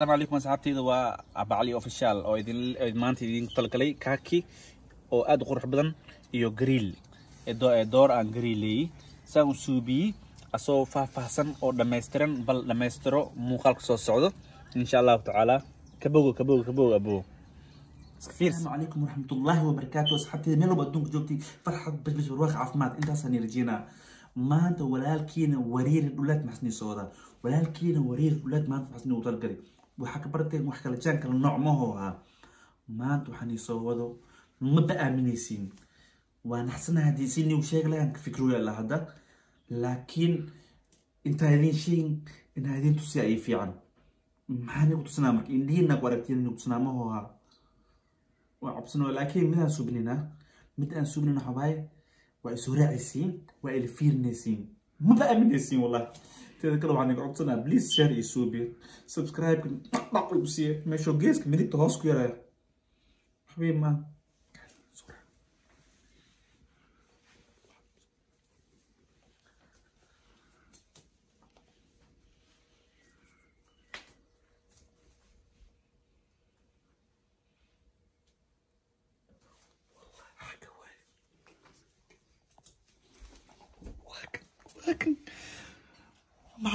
السلام عليكم أصحابتي دوا أبا علي أوفيشال أو إذن مانتي إذن طلقلي كاكي أو أد غرح بدن يو غريل إدو إدور أن غريلي سان سوبي أسو فا فاسن أو دمسترن بل دمسترو موخال كسو سعود إن شاء الله تعالى كبوغو كبوغو كبوغو أبو السلام عليكم ورحمة الله وبركاته أصحابتي ميلو بدونك جوتي فرحة بس بس بروخ عفمات إنتا ساني رجينا مانتا ولالكينا ورير الأولاد محسني سودا ولالكينا ورير الأولاد مانتا محسني وطلقلي waxaa ka barteen wax kala jaan kala noocmahoo ah maanta waxaan iisoo wado maba aaminaysiin waa naxsanaa haddii si new sheeg lahaan ka fikroya la hadda laakiin intaa idin sheegin inaa idin tusiya ay fiican maxaa nigu tusinaa marka indhihiina ku aragtiin nigu tusinaamahoo ha waa cabsanoo laakiin midaan subnina mid aan subnina xabaaye waa isu raacaysiin waa ila fiirinaysiin ما أمين يسين والله تذكروا عن عطنا بليز شير يسوبي سبسكرايب كن طق بسيه ما شو جيسك مريت هوسكو يا حبيبي ما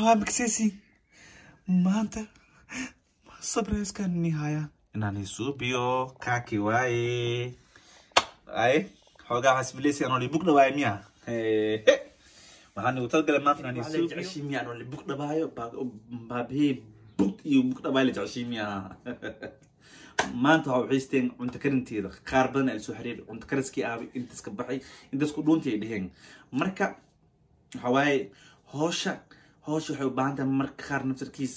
hababkise sii maanta sabrayska nihaya inaan isuubiyo kaki waaye ay xoogaa xasbileysi anoo libug dhawaaye miya waxaan igu talgalay maanta inaan isuubiyo jeceshiimiya anoo libug dhawaayo baabihii bug iyo bug dhawaay la jeceshiimiya maanta waxa waxay siteen cunto karinteeda qaar badan ay soo xiriir cunto kariskii aabay intaas ka baxay intaas ku marka waxa waaye hoosha hawsha waxay u baahan tahay marka qaar naftarkiis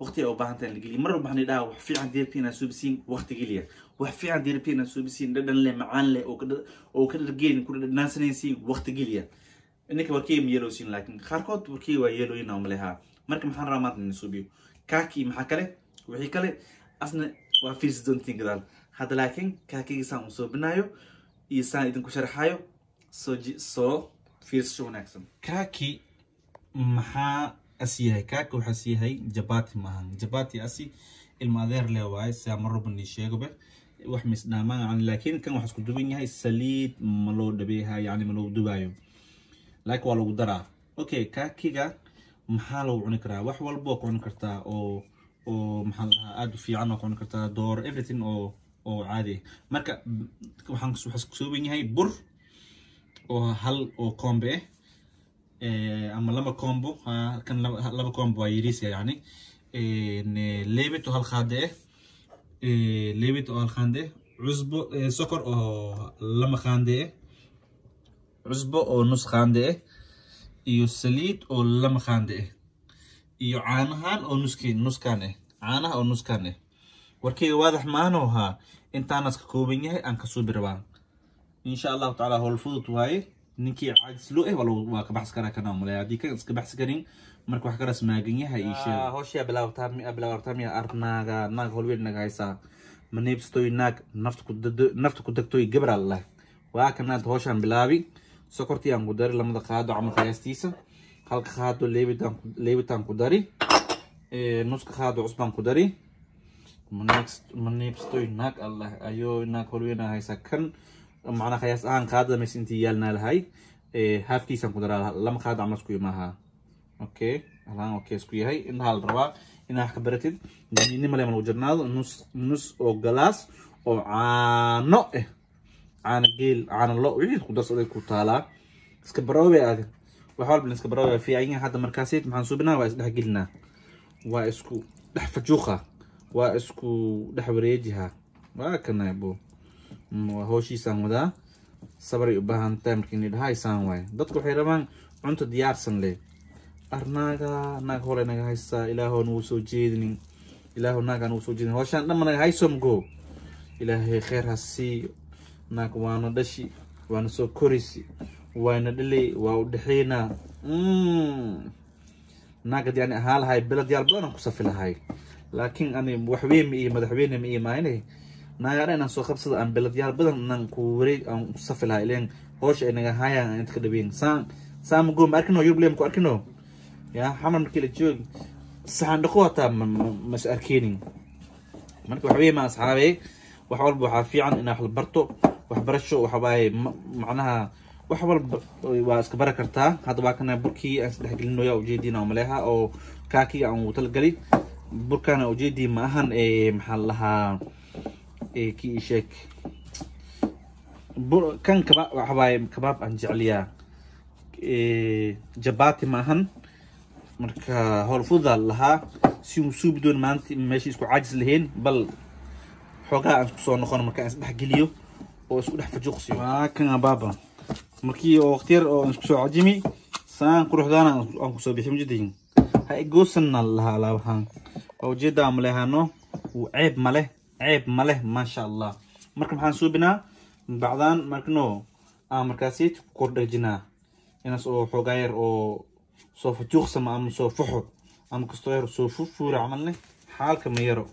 waqti ay u baahan tahay lageliya mar waxaan idhaa wax fiican diirabta inaa suubisiin waqti geliya wax fiican diirabta inaa suubisiin dhadhan leh macaan leh oo ka dhargeelin ku dhadhansanaysiin waqti geliya ninka warkii ma laakiin qaarkood warkii waa yeelooyin oo malehaa marka maxaan rabaa maanta ina suubiyo kaaki maxaa kale wixii kale asna waa fiirsi doontiin gadaal hadda laakiin kaakigii saan u suubinaayo iyo saan idinku sharaxaayo soo soo fiirsasho wanaagsan kaaki maxaa as yahay kaaku waxaas yahay jabati maahan jabati asi ilma adeer le waaye sidaa ma rabani sheegobe wax misdhaamaan laakiin kan waxaa isku duban yahay saliid ma loo dhabeeha yani ma loo dubaayo laakiin waa lagu daraa okay kaakiga maxaa lagu cuni karaa wax walba waa ku cuni kartaa oo oo maxaa lahaa aada u fiican waa ku cuni kartaa door everything oo oo caadi marka waxaan waxaa isku sooban yahay bur oo hal oo koombe ah Eh, ama laba combo kan laba combo waa yariisa yani eh, leebit oo hal qaade eh oo hal qaande cusbo eh, sokor oo lama qaande eh cusbo oo nus qaande eh iyo saliid oo lama qaande ah iyo caanahaan oo nuskiin nuskaan eh caanaha oo nuskaan ah warkeyga waadax maanohaa intaanas ka kooban yahay aan kasoo birbaan insha allahu tacaala howl fudud waaye ninkii caadislo eh waa ah, ka baxsi karaa kana malay haddii kan iska baxsi karin marka wax kalaas maagan yaha ii sheeg howshaa bilaabtaa bilaabtaa miya ar naaga naag holweyn naga haysaa maneebstoy naag nafta ku dagtoy gabra lah waa kanaad howshaan bilaabi sokortii aan ku dari lamada qaado camal qiyaastiisa halka qaado leebitaan ku dari nuska qaado cusbaan ku dari maneebstoy naag allah ayo naag holweyn haysaa kan macnaha qiyaas ahaan qaadada meesha intii yaalnaa lahay eh, haafkiisaan ku daraa lama qaada camal isku imaaha okay halaan okay isku yahay indhaha la rabaa inaad wax ka baratid nima leema jirnaado nus nus oo galaas oo caano ah caano geel caano lo wixii ku darsaday ku taalaa iska baroobe aad wax walba iska baroobe fiican yahay hadda markaasid maxaan suubinaa waa isdhex gelinaa waa isku dhex fajuuqa waa isku dhex wareejiha waa kana howshiisa aan wadaa sabaray u baahan waay marka dadku waxay rabaan cunto diyaarsan leh ar naaga naag hole naga haysaa ilaahow nagu soo jeedinin ilaahow naaga nagu soo jeedinin howshaan dhanba naga hayso mago ilaahay kheer ha sii naag waana dhashi waana soo korisi waana dhaley waa u dhexeynaa mm. naagad yani ahaa lahay bilo diyaar badan ku safi lahay laakiin ani waxweyne ma iyo madaxweyne ma iyo maahine nagaana inaan soo qabsado aan beladyaal badan aan ku wareeg aan ku safi lahaa ileen hoosha ay naga haayaan aan inta ka dhabeyn saan saan mago ma arkino yublem arkino yaa xamar markii la joog saxan dhaqo hataa mas arkeenin marka waxa weye ma asxaabee wax walba waxaa fiican inaa wax barto waxbarasho waxawaaye macnaha wax walba waa iska bara kartaa hadda waa kana burkii aan isdhexgelinoya ujeediina oo maleeha oo kaakii aan uu talagali burkaana ujeedii ma ahan maxaa la lahaa كي شيك كان كباب حبايب كباب عن جعليا جباتي ماهن مركا هورفودا لها سيوم سوب دون مانتي ماشي اسكو عاجز لهين بل حوغا اسكو سو نكون مركا اسدح جليو oo isku dhex fajuuqsiyo waakan abaaba markii oo waqtiyar oo aan isku soo cajimi saan quruxdaana aan ku soo bixi mujadayin ha igoosanna lahaa laabahaan waa ujeeddaa ma lehano wuu ceeb ma leh ceeb ma leh maasha allah marka maxaan suubinaa bacdaan markno aan ah, markaasi ku kordhajinaa inaas oo xoogaa yar oo soo fajuuqsama ama soo faxo ama kastoo yar soo fufuura camal leh xaalka ma yaro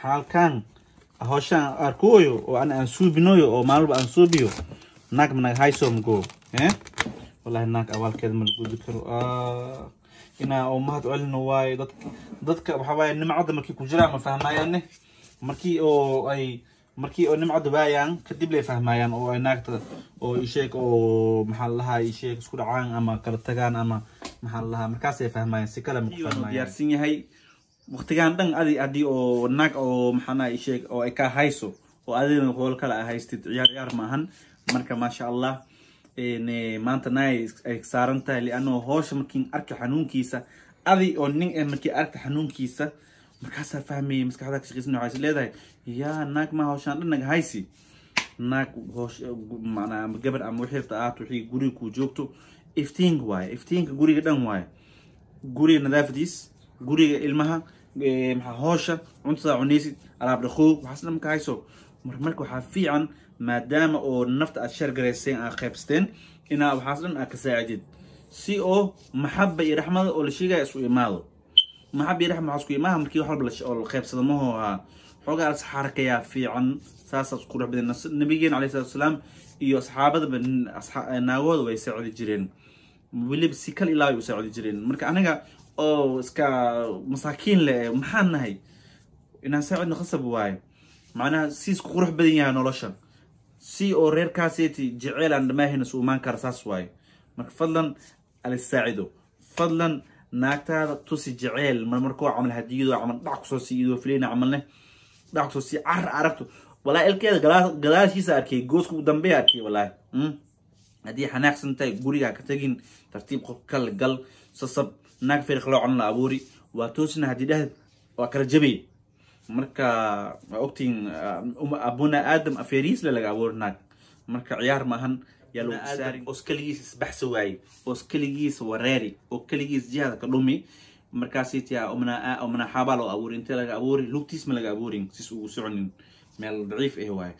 xaalkan hawshaan ah, arkooyo oo an aan suubinoyo oo maalba aan suubiyo naag ma naga hayso mago wallahi naag abaalkeeda eh? ma la karo ah, inaa oo mahad celino waayo dadka waxaa waaye nimcadda markii ku jiraa ma fahmayaane markii oo ay markii oo nimcadu baayaan kadib lay fahmayaan oo ay naagta oo isheeg oo maxaa lalahaa isheeg isku dhacaan ama kala tagaan ama maxaa lalahaa markaasay fahmayaan si kale diyaarsan yahay waqtigaan dhan adi adii oo naag oo maxaanaa isheeg oo ay ka hayso oo adigna hool kale a haystid ciyaar ciyaar ma marka maasha allah eh, maanta naay ay saaran tahay lianoo hoosha markiin arka xanuunkiisa adi oo nin e markii arka xanuunkiisa markaasaa fahmayay maskaxdaa kashaqeysa noocaas leedahay yaa naag ma hawshaan dhan naga haysi naag hoosh gabar ama wixii rabta ahato wixii guriga kuu joogto iftiinka waaye iftiinka guriga dhan waaye guriga nadaafadiis guriga ilmaha maxaa hoosha cuntada cunaysid alaab dhaqoog waxaas dhan marka hayso marka waxaa fiican maadaama oo nafta aad shar garayseen aad qaybsateen inaa waxaas dhan aad ka saacidid si oo maxaba iyo raxmada oo la sheegaya isu e imaado maxabi raxma xaskuy maaha markii wax walba oo la qaybsada mahoo ahaa way saacidi jireen nolosha si oo reerkaaseeti fadlan naagtaada tusi jeceel marmarkoo camal hadiyadoo camal dhac kusoo sii idoo fileyna camalne dhac kusoo sii car aragto walaahi ilkeeda gadaashiisa arkay gooska u dambeya arkay walaahi hmm? haddii xanaaqsan tahay guriga ka tagin tartiib qof gal sasab naag feerikloo camal la abuuri waa toosina haddii dheh waa kala jabay marka waa ogtiin abuna ah, um, aadam afeeriisle laga abuuri naag marka ciyaar maahan keligiis isbaxsi waaye oos keligiis wareeri oo keligiis jihada ka dhumi markaastia manaxaabaa loo abuuri intee laga abuuri lugtiisma laga abuurin sis ugu soconin meel daciif ah waaye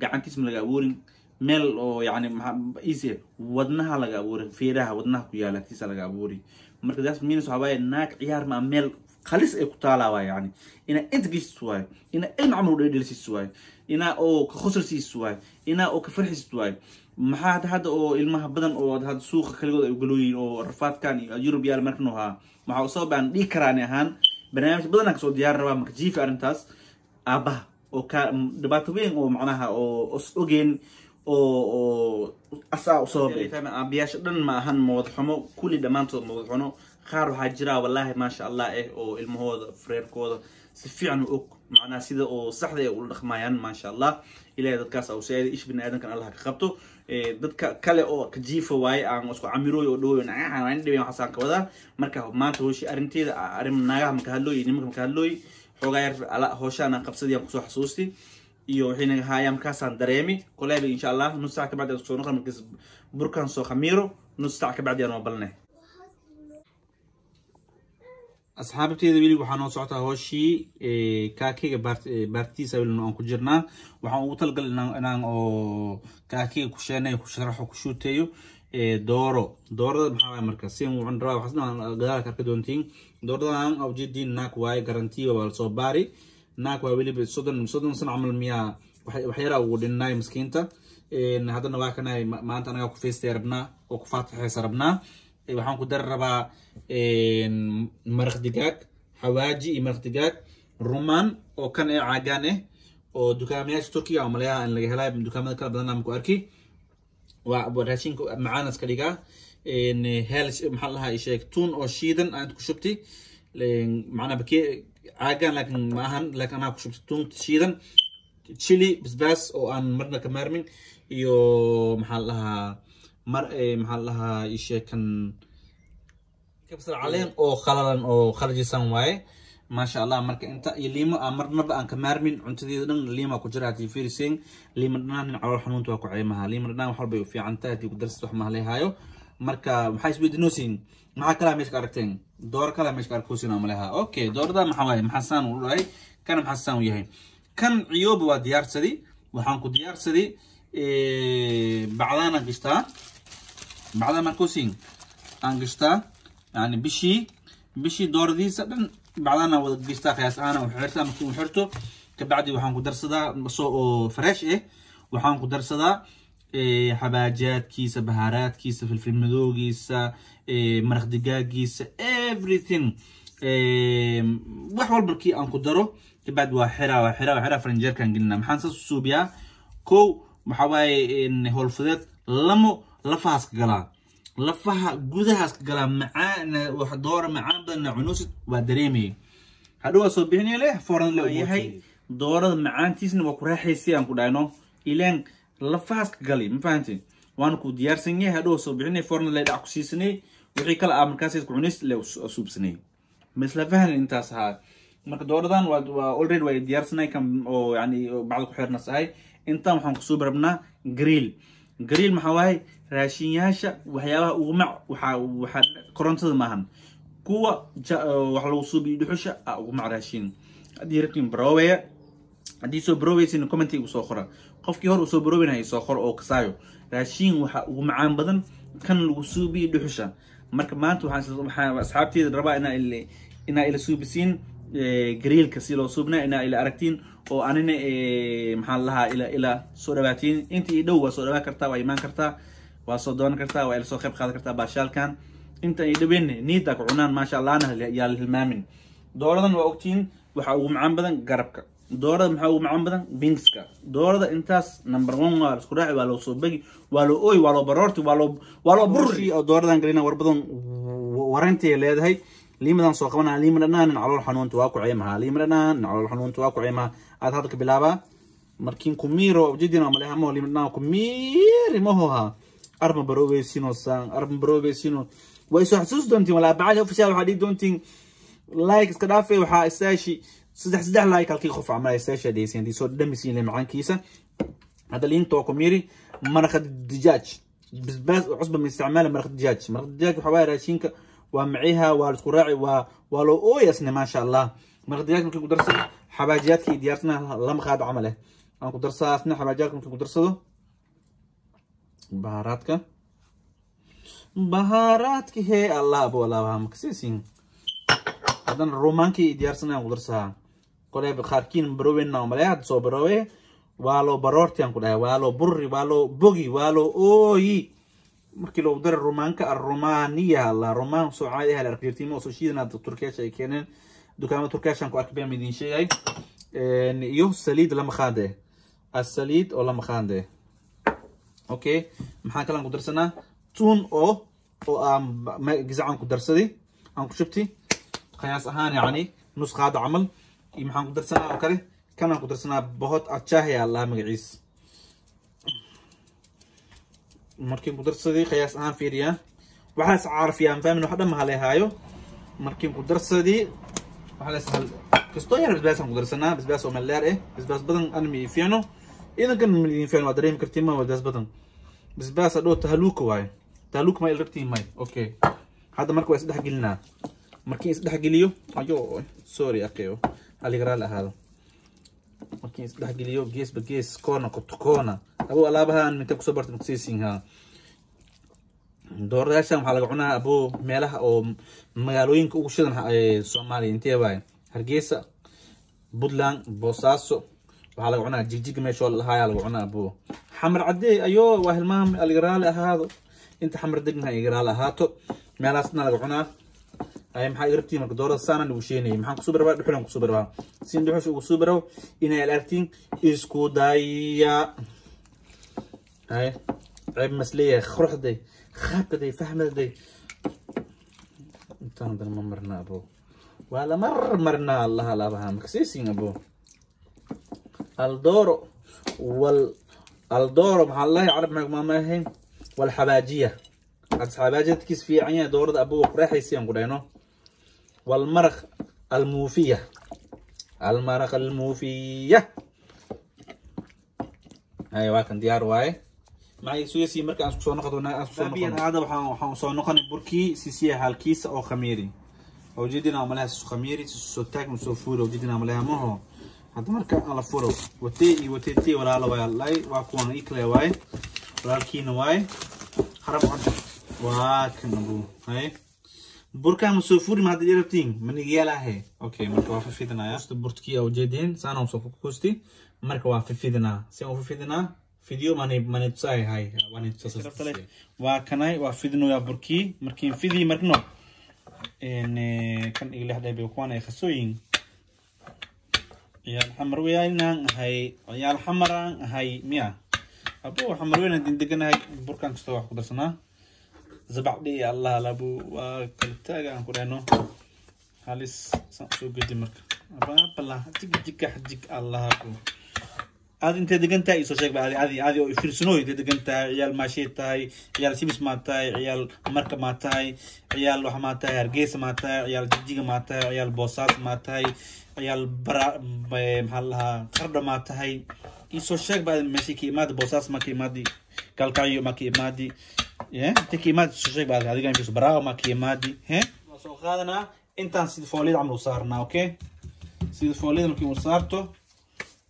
gacantiisma laga abuurin meel oo yani maise wadnaha laga abuuri feeraha wadnaha ku yaala agtiisa laga abuuri marka daas minus waxaa waaye naag ciyaar ma meel halis ay ku taalaa waay yani inaa int geysis waayo inaa ilmacamar u dhedhelsiis waayo inaa oo ka khusrsiis waayo inaa oo ka farxisid waay maxaa hadda hadda oo ilmaha badan oo hadda suuqa kaligood ay galooyiin oo rafaadkan iyo yurub yaal markan ahaa waxaa u aan dhihi karaa ahaan barnaamij badan aan kasoo diyaar rabaa markajiifa arrintaas aabaha oo ka dhibaato weyn oo macnaha oo os ogeen oo oo asaa u sababay dhan ma ahan mawadxumo kulli dhammaantood mawadxuno qaar waxaa jira wallaahi maasha allah eh oo ilmahooda freerkooda si fiican u og macnaha sida oo saxda ee ula dhaqmayaan maasha allah ilahay dadkaas awsayaada ish bini aadankan allah ka qabto eh, dadka kale oo kajiifa waaye aan isku camirooy oo dhawooy nacaaxaan ah, ah, dhibayn waxaasaan ka wadaa marka maanta hoshi arrinteeda ah, arrin naagaha maka hadlooy nimanka maka hadlooy xoogaa yar hooshaana qabsadiyaan kusoo xasuusti iyo waxay naga haayaan markaasaan dareemi koleyba insha allah nus saac ka bacdi aan isku noqon markaas burkan soo khamiiro nus saac ka bacdi aan waa balnay asxaabteeda weli waxaa noo socotaa hooshii kaakeyga baartidiisa weli aan ku jirnaa waxaan ugu talgal inaan oo kaakeyga ku sheenayo ku sharaxo ku shuuteeyo dooro doorada maxaa waay marka sin wuu cuni rabaa waxasna gadaalka arka doontiin dooradadan awjeediin naag waaye garantiya waa lasoo baari naag waa weliba soddon soddon sana camal miyaa waxyaraa ugu dhinnaay miskiinta haddana waa kanahay maanta anagaa ku feystay rabnaa oo ku faataxeysa rabnaa waxaan ku dari rabaa maraq digaag xawaaji iyo maraq digaag rumaan oo kan ee caagaan ah oo dukaamayaasha turkiga oo malayaha in laga helay dukaamada kala badan aan arki waa raashinka macaan iska dhigaa hel maxaa lahaa i tuun oo shiidan aad ku shubti macnaa caagaan laakiin ma ahan laakiin anaa ku shubti tuun shiidan chili basbaas oo aan marna ka maarmin iyo maxaa lahaa mar maxaa ladhahaa isheekan kabsar caleen oo khalalan oo khalajisan waaye maasha allah marka inta iyo liimo aan marnaba aan ka maarmin cuntadeeda dhan liima ku jira haddii fiiriseen liima dhanaan nin calool xanuunta waa ku ceemaha liima dhanaan wax walbay u fiican tahay haddii ku darsid wax mahalehaayo marka maxaa isbeddinoosiin maxaa kalaa meesha ka aragteen dooro kalaa meesha ka arkoosiin oo maleha okay doorada maxaa waaye maxaa saan u dhahay kana maxaa saan u yahay kan ciyooba waa diyaarsadi waxaan ku diyaarsadi bacdaana gishtaa bacda markuusin aan gashtaa yani bishii bishii dooradiisa dhan bacdana wada gashtaa qiyaas ahaan wuxuu xirtaa markuu xirto kabacdi waxaan ku darsadaa soo oo fresh ah waxaan ku darsadaa xabaajaadkiisa eh, bahaaraadkiisa filfilmadoogiisa eh, maraq digaagiisa everything wax walbarkii aan ku daro kabacdi waa xiraa waa xiraa waa xiraa faranjeerkaan gelina maxaan saas u suubiyaa kow waxaa waaye hoolfudeed lamo lafahaas ka galaa lafaha gudahaas ka galaa macaan wax doora macaan badanna cunusid waa dareemayay hadhowaa soo bixinaya leh foran leyahay doorada macaantiisna waa ku raaxaysay aan ku dhahno ilaan lafahaas ka galay ma fahanteen waana ku diyaarsan yahay hadhowaa soo bixinaya forna le dhac ku siisanay wixii kale ah markaas ku cunis le suubsanay misla fahan intaas ahaa marka dooradan waa already waa diyaarsanay kan oo yani bacda ku xirnas ahay intaan waxaan kusoo barabnaa grill gariil maxaa waaye raashinyaasha waxyaabaha uguma waxaa korontada maahan kuwa eh, wax lagu suubiyo dhuxusha a ah, uguma raashin haddii rabtiin baroobeya haddii soo baroobeysina commenti igu qora qofkii hor uu soo baroobeynaya soo qor oo kasaayo raashin waxaa ugu macaan badan kan lagu suubiyo dhuxusha marka maanta waxaan rabaa inaa ila suubisiin eh, gariilka si loo suubnaa inaa ila aragtiin oo anina eh, maxaa lahaa ila ilaa soo dhawaatiin intii i dhow waa soo dhawaan kartaa waa imaan kartaa waa soo doonan kartaa waa ila soo qayb qaadan kartaa baashaalkan inta i dhaweyne niida ku cunaan maasha allahna yaa la hilmaamin dooradan waa ogtiin waxaa ugu macaan badan garabka doorada maxaa ugu macaan badan bingska doorada intaas number one waa isku raaci waa loo soo begi waa loo ooy waa loo baroorti waa loo waa loo burri oo dooradan galina warbadan warantay leedahay liimadan soo qabanaa liima dhanaan calool xanuunta waa ku liima dhanaan calool xanuunta waa ku aad hadda ka bilaabaa markin kumiro ujeedina maleha limidnaa kumiri mahoha arma barobesino sang arma barobesino waa isoo xasuusi doontiin walaa bacali official waxaa dhihi doontiin like iska dhaafe waxaa istaashi saddex saddex like halkii qof camal istaashi dhegeysan hadii soo dhamisiin leh macaankiisa hadda liinta kumiri maraqa dijaaj bisbaas cusba ma isticmaala maraqa dijaaj maraqa dijaaj waxaa waaye raashinka waa maciha waa la isku raaci waa waa loo ooyasne maasha allah maraqa dijaaj markii ku darsada xabaajiyaadkii diyaarsanaha lama qaado camal aan ku darsaasna xabaajiyaadka markaan ku darsado bahaaraadka bahaaraadka hee allah bu alaabaa maksisin haddana romaankii diyaarsanaha ku darsaha qole qaarkiin barowena male hadda soo barowe waalo baroortian ku dhahay waalo burri waalo bogi waalo ooyi markii loogu dara romaanka arromaniya allah romaan soo caadi ahal arkirtimo soo shiidana turkeesha ay keeneen دوكامه تركيشان كو اكبيا مدين شيء اي ان يو سليد لما خانده السليد او لما خانده اوكي محان كلان قدرسنا تون او او ام ما قزعان قدرسدي عنكو شفتي قياس اهان يعني نسخة هذا عمل محان قدرسنا اوكري كان قدرسنا بهوت اتشاه يا الله مغيس مركين قدرسدي قياس اهان فيريا وحاس عارف يا فاهم انه حدا ما عليه هايو مركين قدرسدي waxaa la isticmaalaa kasto yar basbaas aan ku darsanaa basbaas oo malaar ah basbaas badan aan ma fiicno idan kan ma idin fiicno waad dareemi kartiin ma basbaas badan basbaas adho tahaluuka waaye tahaluuka ma il rabtiin may okay hadda marka waa isdhex gelinaa markii isdhex geliyo ayo sorry aqeyo haligaraa la ahaado markii isdhex geliyo geesba gees koona korto koona abo alaabahaan mintee kusoo bartay makusiisiin haa دور داشت هم حالا گونه ابو میله و مگالوین کوشیدن سومالی انتیه باه هرگز بودن بوساسو و حالا گونه جیگ جیگ میشول های حالا گونه ابو حمر عدی ایو و هلمام الگرال اهاد انت حمر دیگه نه الگرال اهاد تو میل است نه گونه ایم حیرتیم که دور سانه نوشینیم حالا کسبر با دخیل کسبر با سین دخیل کسبر او این الگرتیم اسکودایی ای ای مسئله خرده خاب كده يفهم دي انت هذا الممرنا ابو ولا مر مرنا الله لا بها مكسيسين ابو الدور وال الدور مع الله يعرف ما ما هي والحباجية هاد الحباجية تكيس في عيني دور ابو راح يسيم قرينو والمرخ الموفية المرخ الموفية هاي واكن ديار واي maxay sugaysa marka aan isku soo noqdo aan soo noqon aada waxaan waxaan soo noqon burkii sisiya halkiisa oo khamiiri oo jidina amalaha soo khamiiri soo taag soo fuuro oo jidina amalaha maho hadda marka aan la furo watee iyo watee tee walaala way allay waa kuwan ikle way walaalkiina way harab cad waa kan abu hay burka ma soo fuuri ma hadda irabtiin manigyalahe okay marka waa fifidinaya burtkii oo jeedin saanoo soo kukusti marka waa fifidinaa saan u fifidinaa waa kanay waa fidinoyaa burkii markiin fidii markno eh, kan iglexdhaybekuwanay e khasooyin ciyaal xamar weyaanaan ahay ciyaal xamaraan ahay miya abu xamar weynaan dindeganahay burkan kastoo wax ku darsanaa zabacdhi allah labu waa kalitaaga aan ku dhahno halis saan usoo gedi marka ababala jig jig allahabu aad intay degan tahay isoo sheeg ba adi adi oo firsano intay degan tahay ciyaal maashiid tahay ciyaal simis maa tahay ciyaal marka maa tahay ciyaal waxa maa tahay hargeysa maa tahay ciyaal jijiga maa tahay ciyaal boosaas maa tahay ciyaal bara maxaa lahaa qardha maa tahay isoo sheeg ba adi e, meeshay e, ka imaadi boosaas maa ka imaadi kalkacyo maa ka imaadi intay ka imaadi isoo sheeg ba adi adiga fiirso baraawa maa ka imaadi he waa soo qaadanaa intaan sidfooliyad camal u saarnaa okay sidfooliyad markii u saarto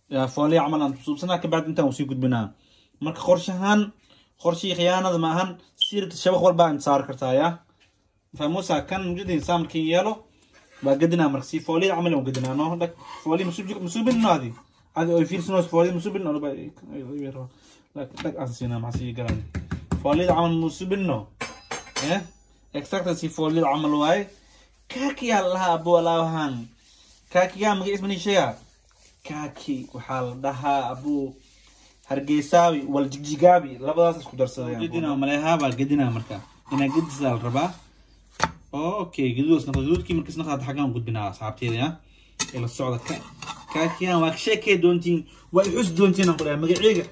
foolii camal aan subsanaa ka bacd intaan usii gudbinaa marka qorshe ahaan qorshii khiyaanada ma ahan siirta shabaq walba aan saar kartaa ya famosa kan mujadin samarkin yeelo baa gadinaa marka si foolii camal aan gadinaa no dhag foolii masubjik masubin no adi adi oy fiirsinos foolii masubin no ba dhag aan siinaa maxaa sii galaan foolii camal masubin no eh exactly si foolii camal waaye kaakiyaa lahaa abuu alaawahaan kaakiyaa maga ismani sheegaa kaki waxaa la dhahaa abuu hargeysaawi waljigjigaabi labadaas isku darsadamaleehaabaa gedinaa marka inaa gedisaa la rabaa okay gaduudas naqda gaduudkii markas naqdaad xaggaan gudbinaa asxaabteedaya ee la socda kaakiyan waa sheekee doontiin waa ixus doontiin aan ku dhahay magaceyga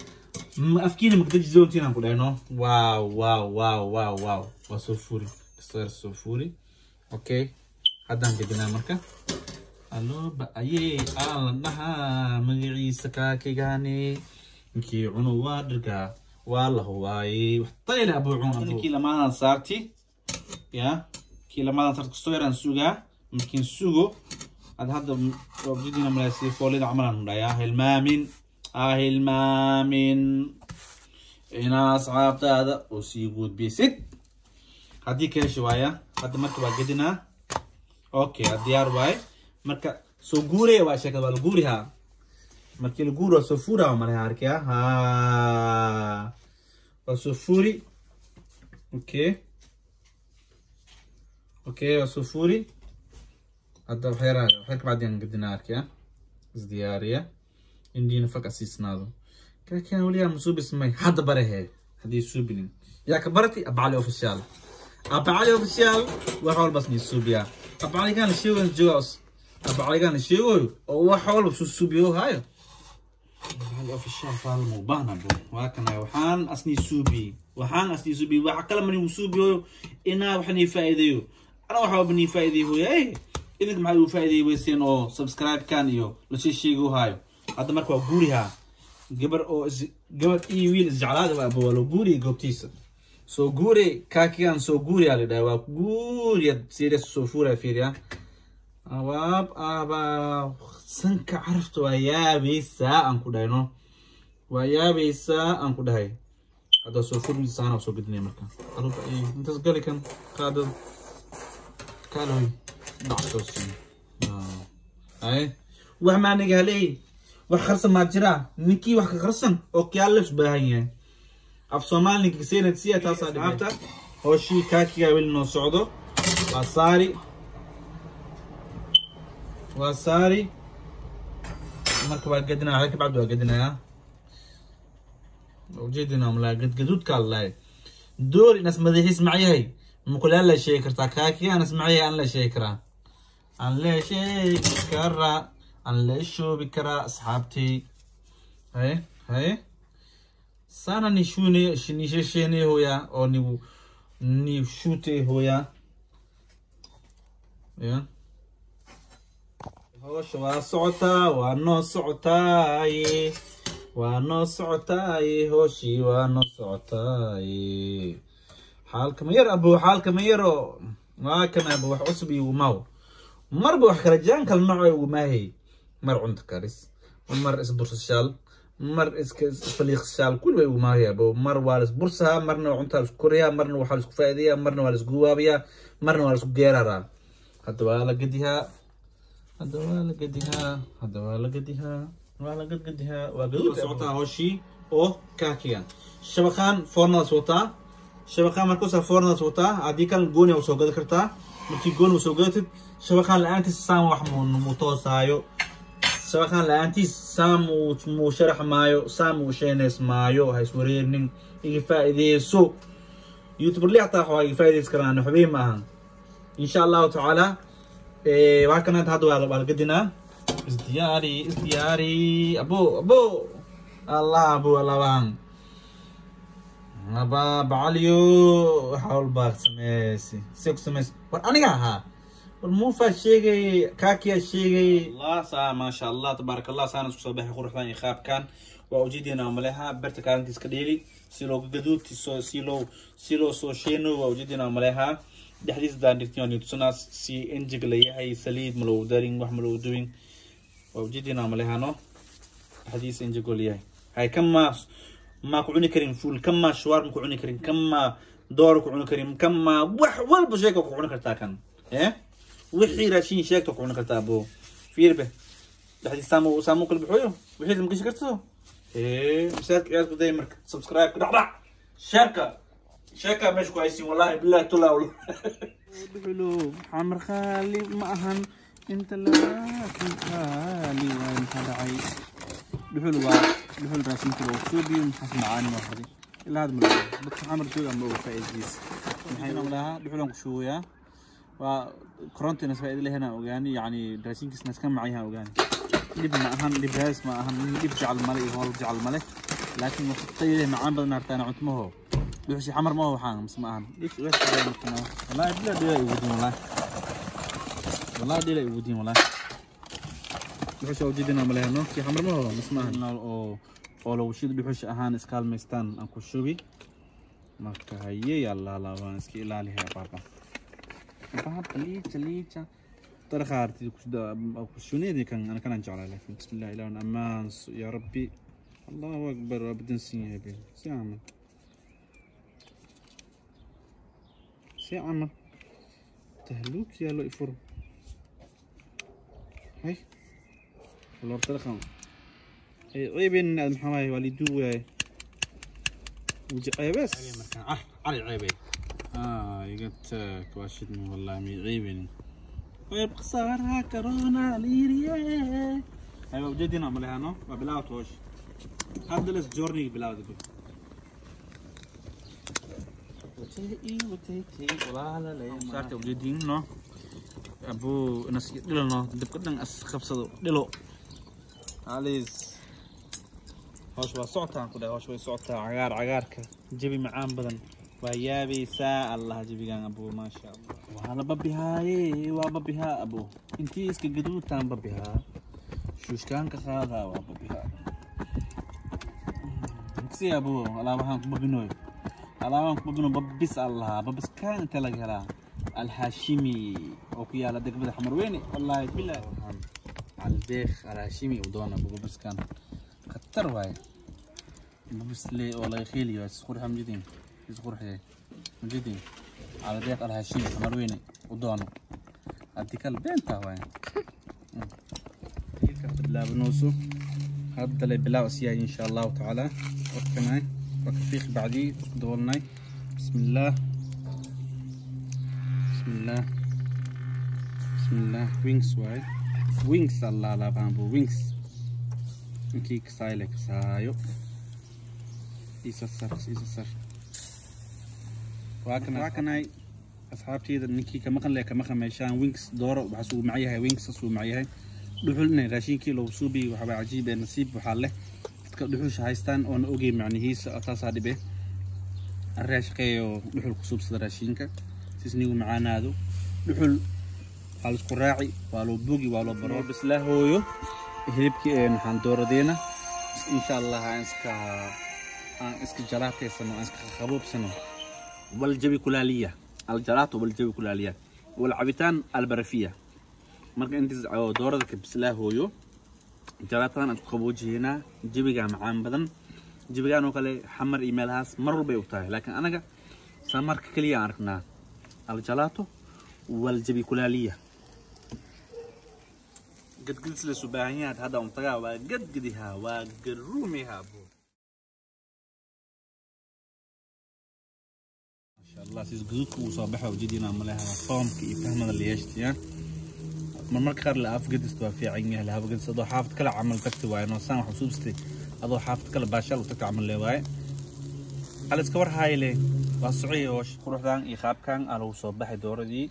afkiina magdaji doontiin aan ku dhahay no waaw waaw waaw waaw waaw waa soo fuuri soo fuuri okay haddaan gedinaa marka alooba ayey aan la dhahaa magaciisa kaakaygaane ninkii cuno waa dhargaa waa la hubaayey waxtayna abuucuninkii saarti ya kii lamaadaan saarti kastoo yaraan sugaa markiin sugo ad hadda jidina malaasiya foolida camalaan hudhaaya ahilmaamin ahilmaamin inaa asxaabtaada oo sii guudbisid haddii keeshi waaya hadda marka waa gedinaa okay diyaar waaye marka soo guuray waa sheekada waa lagu guurihaa markii lagu guuro soo fuura waa malaha arkay ha waa soo fuuri okay okay waa soo fuuri hadda waxyaraha waxyar ka bacdiyaan gadinaa arkiya isdiyaariya ka kan wali aan soo bismay hadda hadii soo bilin ya ka barati abcali official abcali official wax walbas soo biya abcaligan kan sheegan joogaa abacaygana sheegayo oo uwa xoolab susuubiyo hayo waxaan asnii suubiyey waxaan asnii suubiyey waxa kale manigu suubiyo inaa wax nii faa'iideeyo ana waxaaba nii faa'iideeyo hooyaye idinka maxay uu faa'iideey weyseen oo subscribe-kan iyo lasii sheegi hayo hadda marka waa guurihaa gabar oo gabar iyo wiil isjeclaada waaba waa loo guuriya goobtiisa soo guuri kaakigan soo guuriyaa la dhahay waa guuriya seriya soo fuuraya fiiriyaa abaab aabaa sanka carafta waa yaabaysaa aan ku dhahay no waa yaabaysaa aan ku dhahay haddaa soo furmisaana soo gedinay marka carruurta ay intaas gali kan qaadad kaaloy dhacsoosii ay wax maaniga haleey wax qarsan maa jira ninkii wax ka qarsan oo kiyaalis baahan yahay af soomaali ninka seenad siya taasaa dhibay hooshii kaakigaa weli noo socdo waa saari والساري مركب قدنا على كبعد قدنا وجدنا ملا قد قدود قال كالله دوري ناس ما ذي اسمعي هي مقول لا شيكر تاكاكي انا اسمعي انا لا شيكرا انا لا شيكرا انا لا شو بكرا اصحابتي هاي هاي سانا نشوني نشيشيني هويا او نيو نيو شوتي هويا يا yeah. howsha waa socotaa waa noo socotaaye waa noo socotaaye hooshii waa noo socotaaye xaalkama yar abow xaalkama yaro waa kan abo wax cusub iyo umaaw marba wax kala jiraan kala nooco ugu maahay mar cunto karis mar isbursashaal mar isfaliiqshaal kulli way ugu maahay abow mar waa la isbursahaa marna waa cuntaa la isku koriyaa marna waxaa la isku faa'iidayaa marna waa la isgu waabayaa marna waa la isku geeraraa hadda la gedihaa هذا ولا قدها هذا ولا قدها ولا قد قدها وقد سوطا هوشي او كاكيا شبخان فورنا سوتا شبخان مركوسا فورنا سوطا عادي كان جوني وسوقات كرتا مركي جون وسوقات شبخان الانتي سام وحمون موتوس هايو شبخان الانتي سام وشرح مايو سام وشينس مايو هاي سوريرنين فائده سو يوتيوب اللي عطاه هاي فائدة كران حبيب معهم ان شاء الله تعالى إيه وكانت هذا والقدنا ازدياري ازدياري ابو ابو الله ابو الله بان ابا بعليو حاول باك سميسي سيك سميسي وانا ها والموفا شيغي كاكيا شيغي الله سا ما شاء الله تبارك الله سانا سكسو بحي قروح لان يخاب كان واوجيدينا مليها برتا كان تسكديلي سيلو قدود سيلو سيلو سو شينو واوجيدينا مليها دحديث دان دي تيون يتسوناس سي انجيق ليا هاي سليد ملو دارين وح ملو دوين وجدي دينا نعم مليها نو دحديث انجيقو ليا هاي هاي كم ما ما كعوني كريم فول كم ما شوار مكعوني كريم كم ما دور كعوني كريم كم ما وح والب شيك وكعوني كرتا كان ايه وحي راشين شيك وكعوني كرتا بو فير به دحديث سامو سامو كل بحويو وحي المكيش كرتو ايه مسالك عيادك دايمرك سبسكرايب كدحدح شاركه sheekaa meesha ku haysin wallaahi billahi tulaa dhulub xamar khaali ma ahan inta laakin khaali waa maxaa dhacay dhuxul waa dhuxul raashinka loo suubiyo maxaas macaani ma horday ilaa had malaha dadka xamar jooga ma oga faa'iidiis maxaa inoo lahaa dhuxulan ku shuubayaa waa korontinas faa'iida lehenaan ogaani yacni raashinkiisnas ka macayhaan ogaani dhib ma ahan dhib raas ma ahan dhib jacal male iyo howl jacal male laakiin waqti tayadeh macaan badan hartaana cuntmaho بحشي حمر ما هو حام اسمعهم ليش ليش مثلنا والله دي لا يودين والله والله دي لا يودين والله بحشي أوجدنا ملاهي نو كي حمر ما هو اسمعهم أو أو لو شيد بحشي أهان إسكال ميستان أنكو شوبي ما كهية يلا لا وان إسكي لا ليه يا بابا بابا ليش ليش ترى خارتي كش دا كش شو نيدي كان أنا كان أنجعل عليه بسم الله إلهنا أمان يا ربي الله أكبر أبدا سيني يا بيه سيامك سي عمر تهلوك يا لو يفرم هاي ولور تلخم اي عيبين المحراي والدو وياي وجاي بس علي عيبين اه قلت كواشدني والله مي عيبين ويبقى خساره كورونا ليريا هاي وجدنا ملهانو وبلاوت وش هذا لس جورني بلاوت saarta ujeediinno abuu nas dhilano dabka dhan as qabsado dhilo halis hoosh waa socotaan ku dhahay hoosh way socotaa cagaar cagaarka jebi macaan badan waa yaabaysaa allah jebigaan abuu maasha allah waa la babihaaye waa babihaa abuu intii iska gaduudtaan babihaa shuushkaanka qaadaa waa babihaa si abuu alaabahaan ku babinooyo alaabaan kuma duno babbis aan lahaa babbiskaan inta laga helaa alhaashimi oo ku yaala degmada xamarweyne wallaahi bilaa aldeekh alhaashimi u doona babbiskaan khatar waaye babbis lee oo laga heeli waa isqurxa mujidin isqurxiyay mujidin aldeekh alhaashimi xamarweyne u doona haddii kale beentaa waaye bilaabnoosu hadda lay bilaaw siyaa insha allahu tacaala wakamaay وكفيخ بعدي دورناي بسم الله بسم الله بسم الله وينكس واي وينكس الله لا بامبو وينكس نكيك سايلك سايو يسسر يسسر وهكذا وهكذا asxaabteyda ninkii kama qanle kama qameeshaan winks dooro waxaa suu macyahay winksasuu macyahay dhuxulna raashinkii lagu suubiyi waxbaa cajiib ee nasiib waxaa leh دحوش هايستان اون اوغي معني هيس اتاسا ديبه الريش قيو دحول كسوب سدر راشينكا سيسنيو معانا دو دحول خالص كراعي والو بوغي والو برو بس لا هويو هلبكي ان حان دور دينا ان شاء الله انسكا انسك جلاتي سنو انسك خبوب سنو والجبي كلالية الجلاتو والجبي كلالية والعبيتان البرفية مرك انت دورك بس لا هويو jalaatan aad ku qaboojiyeynaa jabigaa macaan badan jabigaan oo kale xamar iyo meelahaas mar walbay u tahay laakiin anaga saa marka keliya aan aragnaa aljalaato waljabi kulaaliya gadgadis laysu baahan yahay hadda untagaa waa gadgadihaa waa garuumihaa ما شاء الله سيس قدودك وصابحة وجدينا ملاها فامك يفهمنا اللي يشتيا مر مر كار لاف قد استوى في عينه حافظ كل عمل تكتب وين وسام حسوب هذا حافظ كل باشل وتك لي وين على سكور هاي لي بسعي وش كروح ذان يخاب كان على وصوب بحد دور دي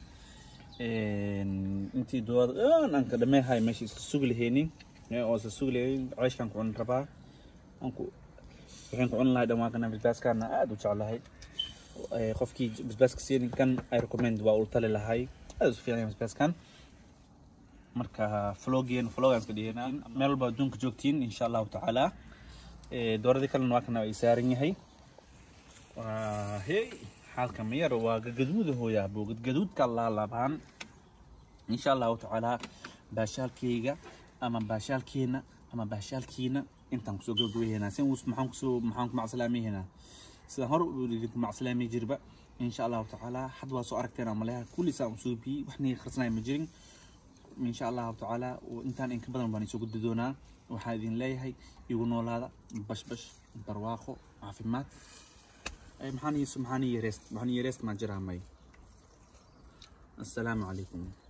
إن أنتي دور أنا آه، أنك دم هاي ماشي السوق اللي هني نه أو السوق اللي عايش كان كون ربا أنكو الحين كون لا دم أنا بس كان أدو تعال هاي إيه، خوف كي بس بس كسي كان أي وأقول تلا هاي أدو في عين بس كان marka vlogeen vlogaas ka dhigeen meel walba adduunka joogtiin insha allahu tacaala dooradii kalena waa kana ay saaran yahay hey xaalka miyar waa gadgaduuda hooyaa boogad gaduudka laalabaan insha allahu tacaala baashaalkayga ama baashaalkeena ama baashaalkiina intaan kusoo gabagabeynaa sin maxaan kusoo maxaan ku macsalaamayaynaa sidaan hor idinku macsalaamay jirba insha allahu tacaala hadda waa soo aragteen amaleha kulli saa usuubiyi wax nii akhrisnaya ma jirin من شاء الله تعالى وانتان انك بدل ما نسوق الدونا وحادين لي هي يقولون هذا بش بش برواخو عافي مات اي محاني سبحاني يرست محاني يرست ما جرى السلام عليكم